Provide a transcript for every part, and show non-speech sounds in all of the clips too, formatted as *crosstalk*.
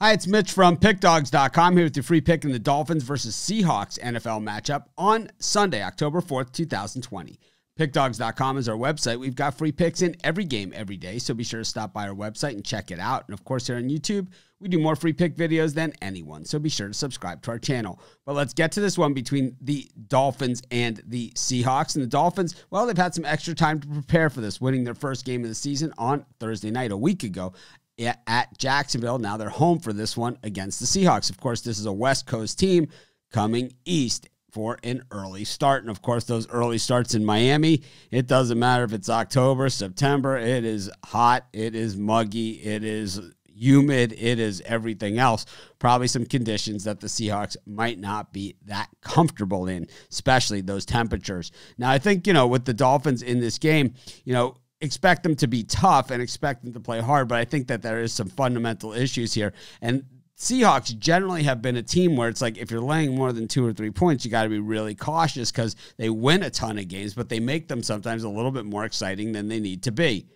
Hi, it's Mitch from PickDogs.com here with your free pick in the Dolphins versus Seahawks NFL matchup on Sunday, October 4th, 2020. PickDogs.com is our website. We've got free picks in every game every day, so be sure to stop by our website and check it out. And of course, here on YouTube, we do more free pick videos than anyone, so be sure to subscribe to our channel. But let's get to this one between the Dolphins and the Seahawks. And the Dolphins, well, they've had some extra time to prepare for this, winning their first game of the season on Thursday night a week ago at Jacksonville. Now they're home for this one against the Seahawks. Of course, this is a West Coast team coming east for an early start. And of course, those early starts in Miami, it doesn't matter if it's October, September, it is hot, it is muggy, it is humid, it is everything else. Probably some conditions that the Seahawks might not be that comfortable in, especially those temperatures. Now, I think, you know, with the Dolphins in this game, you know, expect them to be tough and expect them to play hard, but I think that there is some fundamental issues here. And Seahawks generally have been a team where it's like if you're laying more than two or three points, you got to be really cautious because they win a ton of games, but they make them sometimes a little bit more exciting than they need to be.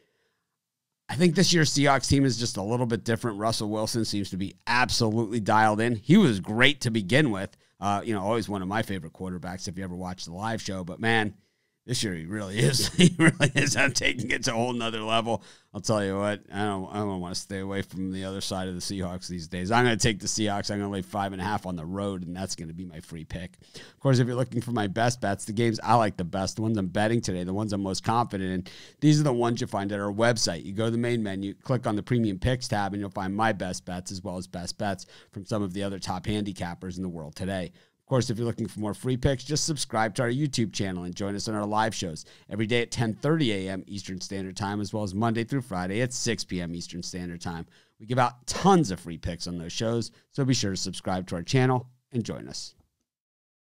I think this year's Seahawks team is just a little bit different. Russell Wilson seems to be absolutely dialed in. He was great to begin with. Uh, you know, always one of my favorite quarterbacks if you ever watched the live show, but man, this year he really is. *laughs* he really is. I'm taking it to a whole nother level. I'll tell you what. I don't. I don't want to stay away from the other side of the Seahawks these days. I'm going to take the Seahawks. I'm going to lay five and a half on the road, and that's going to be my free pick. Of course, if you're looking for my best bets, the games I like the best, the ones I'm betting today, the ones I'm most confident in. These are the ones you find at our website. You go to the main menu, click on the Premium Picks tab, and you'll find my best bets as well as best bets from some of the other top handicappers in the world today course, if you're looking for more free picks, just subscribe to our YouTube channel and join us on our live shows every day at 10:30 a.m. Eastern Standard Time, as well as Monday through Friday at 6 p.m. Eastern Standard Time. We give out tons of free picks on those shows, so be sure to subscribe to our channel and join us.